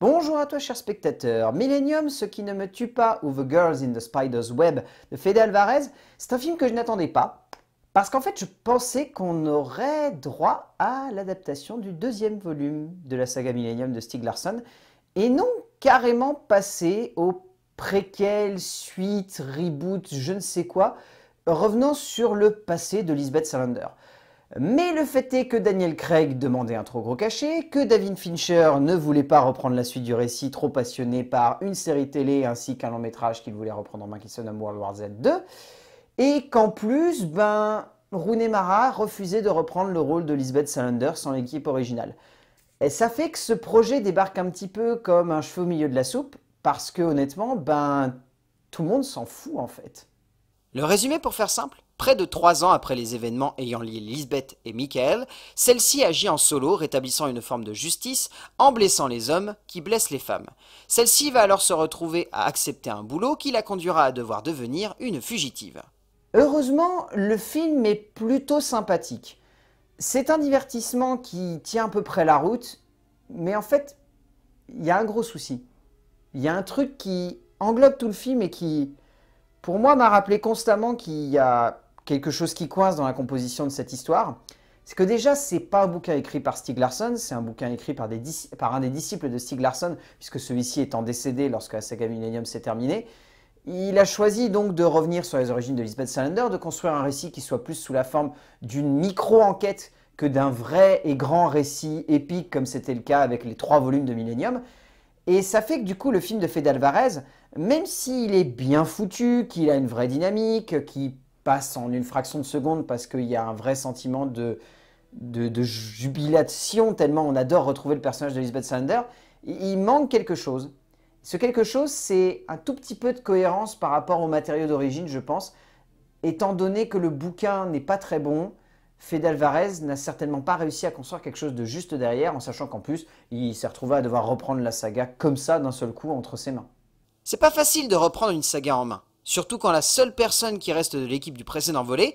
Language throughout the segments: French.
Bonjour à toi cher spectateur, Millennium, Ce qui ne me tue pas ou The Girls in the Spider's Web de Fede Alvarez, c'est un film que je n'attendais pas, parce qu'en fait je pensais qu'on aurait droit à l'adaptation du deuxième volume de la saga Millennium de Stieg Larsson, et non carrément passer au préquel, suite, reboot, je ne sais quoi, revenant sur le passé de Lisbeth Salander. Mais le fait est que Daniel Craig demandait un trop gros cachet, que David Fincher ne voulait pas reprendre la suite du récit trop passionné par une série télé ainsi qu'un long métrage qu'il voulait reprendre en main qui se World War Z 2, et qu'en plus, ben, Rooney Mara refusait de reprendre le rôle de Lisbeth Salander sans l'équipe originale. Et ça fait que ce projet débarque un petit peu comme un cheveu au milieu de la soupe, parce que honnêtement, ben, tout le monde s'en fout en fait. Le résumé pour faire simple Près de trois ans après les événements ayant lié Lisbeth et Michael, celle-ci agit en solo, rétablissant une forme de justice en blessant les hommes qui blessent les femmes. Celle-ci va alors se retrouver à accepter un boulot qui la conduira à devoir devenir une fugitive. Heureusement, le film est plutôt sympathique. C'est un divertissement qui tient à peu près la route, mais en fait, il y a un gros souci. Il y a un truc qui englobe tout le film et qui, pour moi, m'a rappelé constamment qu'il y a quelque chose qui coince dans la composition de cette histoire, c'est que déjà, c'est pas un bouquin écrit par Stieg Larsson, c'est un bouquin écrit par, un des disciples de Stieg Larsson, puisque celui-ci étant décédé lorsque la saga Millennium s'est terminée. Il a choisi donc de revenir sur les origines de Lisbeth Salander, de construire un récit qui soit plus sous la forme d'une micro-enquête que d'un vrai et grand récit épique comme c'était le cas avec les trois volumes de Millennium. Et ça fait que du coup le film de Fede Alvarez, même s'il est bien foutu, qu'il a une vraie dynamique, qui passe en une fraction de seconde parce qu'il y a un vrai sentiment de, jubilation, tellement on adore retrouver le personnage de Sander. Il manque quelque chose. Ce quelque chose, c'est un tout petit peu de cohérence par rapport au matériau d'origine, je pense, étant donné que le bouquin n'est pas très bon. Fede Alvarez n'a certainement pas réussi à construire quelque chose de juste derrière, en sachant qu'en plus, il s'est retrouvé à devoir reprendre la saga comme ça d'un seul coup entre ses mains. C'est pas facile de reprendre une saga en main. Surtout quand la seule personne qui reste de l'équipe du précédent volet,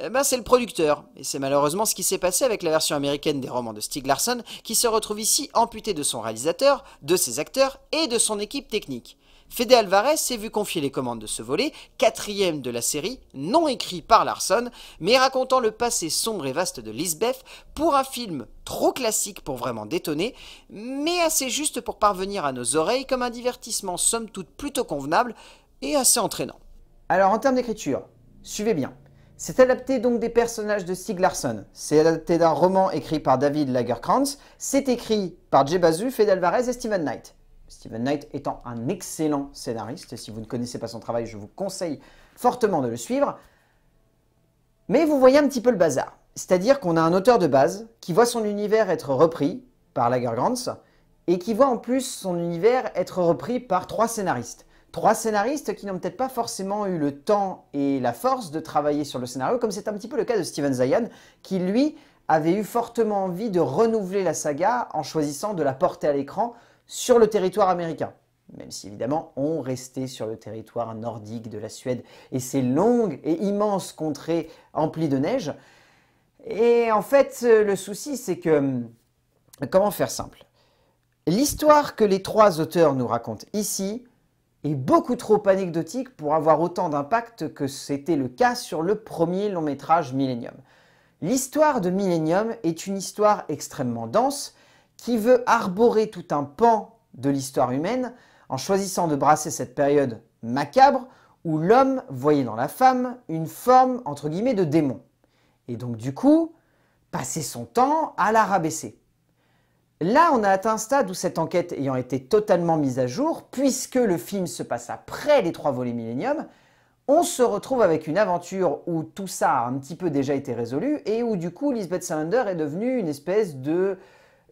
euh, ben c'est le producteur. Et c'est malheureusement ce qui s'est passé avec la version américaine des romans de Stieg Larsson, qui se retrouve ici amputé de son réalisateur, de ses acteurs et de son équipe technique. Fede Alvarez s'est vu confier les commandes de ce volet, quatrième de la série, non écrit par Larson, mais racontant le passé sombre et vaste de Lisbeth pour un film trop classique pour vraiment détonner, mais assez juste pour parvenir à nos oreilles comme un divertissement somme toute plutôt convenable, et assez entraînant. Alors en termes d'écriture, suivez bien. C'est adapté donc des personnages de Stieg Larson. C'est adapté d'un roman écrit par David Lagerkrantz. C'est écrit par Jay Bazuf, Alvarez et Steven Knight. Steven Knight étant un excellent scénariste, si vous ne connaissez pas son travail, je vous conseille fortement de le suivre. Mais vous voyez un petit peu le bazar. C'est-à-dire qu'on a un auteur de base qui voit son univers être repris par Lagerkrantz et qui voit en plus son univers être repris par trois scénaristes. Trois scénaristes qui n'ont peut-être pas forcément eu le temps et la force de travailler sur le scénario, comme c'est un petit peu le cas de Steven Zion, qui lui avait eu fortement envie de renouveler la saga en choisissant de la porter à l'écran sur le territoire américain même si évidemment on restait sur le territoire nordique de la Suède et ses longues et immenses contrées emplies de neige. Et en fait, le souci, c'est que... Comment faire simple L'histoire que les trois auteurs nous racontent ici est beaucoup trop anecdotique pour avoir autant d'impact que c'était le cas sur le premier long métrage Millennium. L'histoire de Millennium est une histoire extrêmement dense qui veut arborer tout un pan de l'histoire humaine en choisissant de brasser cette période macabre où l'homme voyait dans la femme une forme entre guillemets de démon. Et donc du coup, passer son temps à la rabaisser. Là, on a atteint un stade où cette enquête ayant été totalement mise à jour, puisque le film se passe après les trois volets Millennium, on se retrouve avec une aventure où tout ça a un petit peu déjà été résolu et où du coup Lisbeth Salander est devenue une espèce de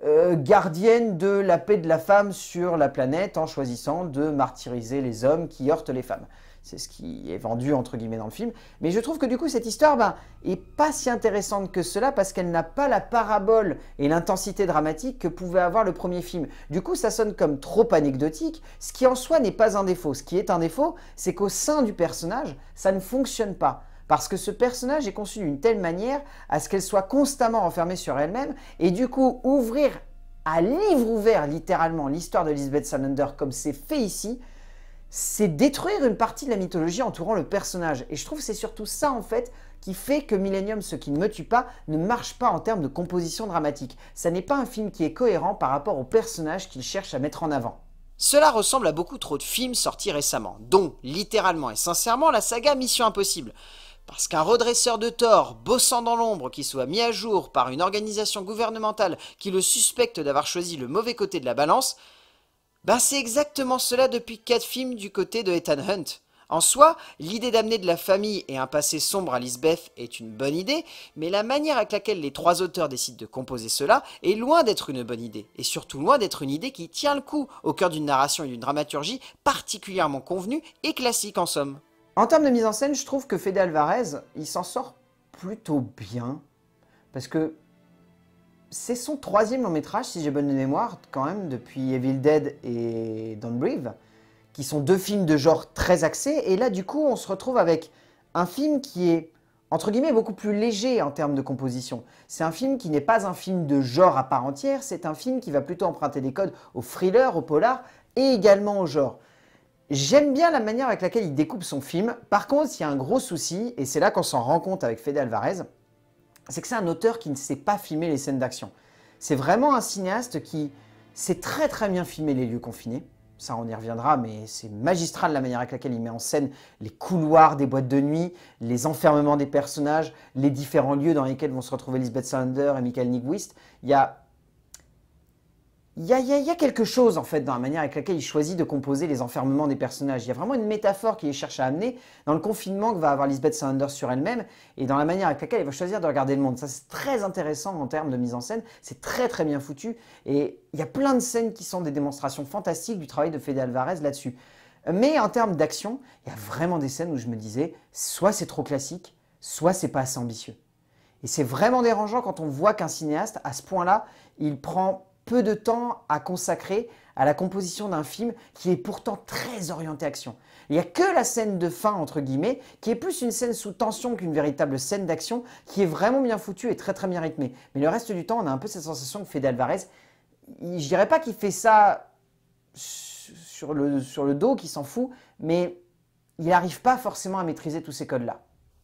euh, gardienne de la paix de la femme sur la planète en choisissant de martyriser les hommes qui heurtent les femmes. C'est ce qui est vendu entre guillemets dans le film. Mais je trouve que du coup cette histoire n'est ben, est pas si intéressante que cela parce qu'elle n'a pas la parabole et l'intensité dramatique que pouvait avoir le premier film. Du coup ça sonne comme trop anecdotique, ce qui en soi n'est pas un défaut. Ce qui est un défaut, c'est qu'au sein du personnage, ça ne fonctionne pas parce que ce personnage est conçu d'une telle manière à ce qu'elle soit constamment enfermée sur elle-même et du coup ouvrir à livre ouvert littéralement l'histoire de Lisbeth Salander comme c'est fait ici, c'est détruire une partie de la mythologie entourant le personnage. Et je trouve que c'est surtout ça, en fait, qui fait que Millennium, ce qui ne me tue pas, ne marche pas en termes de composition dramatique. Ça n'est pas un film qui est cohérent par rapport au personnage qu'il cherche à mettre en avant. Cela ressemble à beaucoup trop de films sortis récemment, dont, littéralement et sincèrement, la saga Mission Impossible. Parce qu'un redresseur de tort, bossant dans l'ombre, qui soit mis à jour par une organisation gouvernementale qui le suspecte d'avoir choisi le mauvais côté de la balance, ben c'est exactement cela depuis quatre films du côté de Ethan Hunt. En soi, l'idée d'amener de la famille et un passé sombre à Lisbeth est une bonne idée, mais la manière avec laquelle les trois auteurs décident de composer cela est loin d'être une bonne idée, et surtout loin d'être une idée qui tient le coup au cœur d'une narration et d'une dramaturgie particulièrement convenue et classique en somme. En termes de mise en scène, je trouve que Fede Alvarez, il s'en sort plutôt bien, parce que c'est son troisième long métrage, si j'ai bonne mémoire, quand même, depuis Evil Dead et Don't Breathe, qui sont deux films de genre très axés. Et là, du coup, on se retrouve avec un film qui est, entre guillemets, beaucoup plus léger en termes de composition. C'est un film qui n'est pas un film de genre à part entière, c'est un film qui va plutôt emprunter des codes au thriller, au polar et également au genre. J'aime bien la manière avec laquelle il découpe son film. Par contre, il y a un gros souci, et c'est là qu'on s'en rend compte avec Fede Alvarez, c'est que c'est un auteur qui ne sait pas filmer les scènes d'action. C'est vraiment un cinéaste qui sait très très bien filmer les lieux confinés. Ça, on y reviendra, mais c'est magistral la manière avec laquelle il met en scène les couloirs des boîtes de nuit, les enfermements des personnages, les différents lieux dans lesquels vont se retrouver Lisbeth Salander et Michael Nigwist. Il y a il y, a, quelque chose en fait dans la manière avec laquelle il choisit de composer les enfermements des personnages. Il y a vraiment une métaphore qu'il cherche à amener dans le confinement que va avoir Lisbeth Sanders sur elle-même et dans la manière avec laquelle il va choisir de regarder le monde. Ça c'est très intéressant en termes de mise en scène, c'est très très bien foutu et il y a plein de scènes qui sont des démonstrations fantastiques du travail de Fede Alvarez là-dessus. Mais en termes d'action, il y a vraiment des scènes où je me disais soit c'est trop classique, soit c'est pas assez ambitieux. Et c'est vraiment dérangeant quand on voit qu'un cinéaste, à ce point-là, il prend peu de temps à consacrer à la composition d'un film qui est pourtant très orienté action. Il n'y a que la scène de fin, entre guillemets, qui est plus une scène sous tension qu'une véritable scène d'action, qui est vraiment bien foutue et très très bien rythmée. Mais le reste du temps, on a un peu cette sensation que Fede Alvarez, je dirais pas qu'il fait ça sur le, sur le dos, qu'il s'en fout, mais il n'arrive pas forcément à maîtriser tous ces codes-là.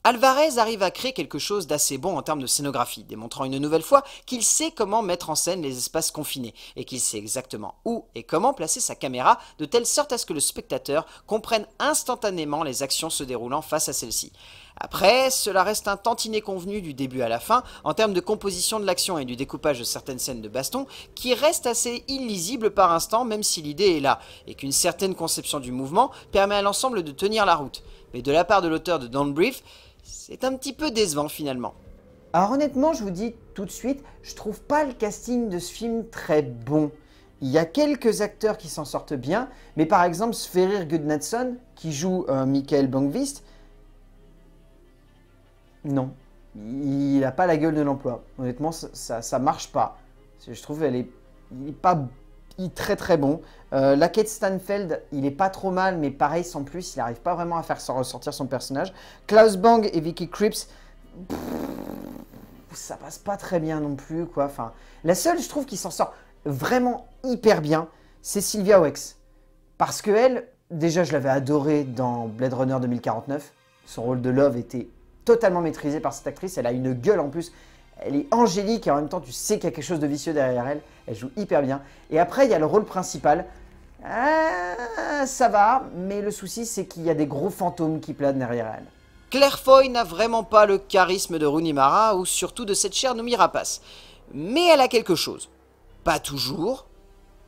Alvarez arrive à créer quelque chose d'assez bon en termes de scénographie, démontrant une nouvelle fois qu'il sait comment mettre en scène les espaces confinés et qu'il sait exactement où et comment placer sa caméra de telle sorte à ce que le spectateur comprenne instantanément les actions se déroulant face à celle-ci. Après, cela reste un tantinet convenu du début à la fin en termes de composition de l'action et du découpage de certaines scènes de baston qui reste assez illisible par instant même si l'idée est là et qu'une certaine conception du mouvement permet à l'ensemble de tenir la route. Mais de la part de l'auteur de Don't Brief, c'est un petit peu décevant finalement. Alors honnêtement, je vous dis tout de suite, je trouve pas le casting de ce film très bon. Il y a quelques acteurs qui s'en sortent bien, mais par exemple Sverrir Gudnadsson, qui joue euh, Michael Bangvist, non, il n'a pas la gueule de l'emploi. Honnêtement, ça, marche pas. Je trouve elle est, n'est pas il est très très bon. Euh, la quête Stanfeld, il est pas trop mal, mais pareil, sans plus, il n'arrive pas vraiment à faire ressortir son personnage. Klaus Bang et Vicky Cripps, ça passe pas très bien non plus, quoi. Enfin, la seule, je trouve, qui s'en sort vraiment hyper bien, c'est Sylvia Wex. Parce que elle, déjà, je l'avais adorée dans Blade Runner 2049. Son rôle de Love était totalement maîtrisé par cette actrice. Elle a une gueule en plus elle est angélique et en même temps, tu sais qu'il y a quelque chose de vicieux derrière elle. Elle joue hyper bien. Et après, il y a le rôle principal. Ah, ça va, mais le souci, c'est qu'il y a des gros fantômes qui planent derrière elle. Claire Foy n'a vraiment pas le charisme de Rooney Mara ou surtout de cette chère Noumi Rapace. Mais elle a quelque chose. Pas toujours,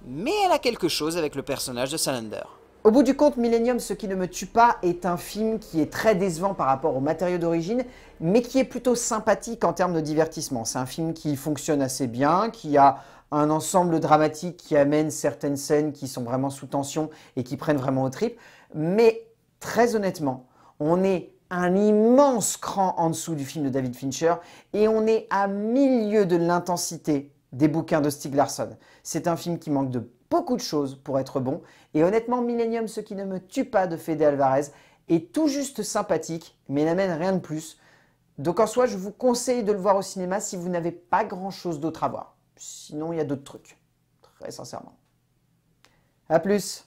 mais elle a quelque chose avec le personnage de Salander. Au bout du compte, Millennium, Ce qui ne me tue pas est un film qui est très décevant par rapport au matériau d'origine, mais qui est plutôt sympathique en termes de divertissement. C'est un film qui fonctionne assez bien, qui a un ensemble dramatique qui amène certaines scènes qui sont vraiment sous tension et qui prennent vraiment au trip. Mais très honnêtement, on est un immense cran en dessous du film de David Fincher et on est à milieu de l'intensité des bouquins de Stieg Larsson. C'est un film qui manque de beaucoup de choses pour être bon. Et honnêtement, Millennium, ce qui ne me tue pas de Fede Alvarez, est tout juste sympathique, mais n'amène rien de plus. Donc en soi, je vous conseille de le voir au cinéma si vous n'avez pas grand-chose d'autre à voir. Sinon, il y a d'autres trucs, très sincèrement. A plus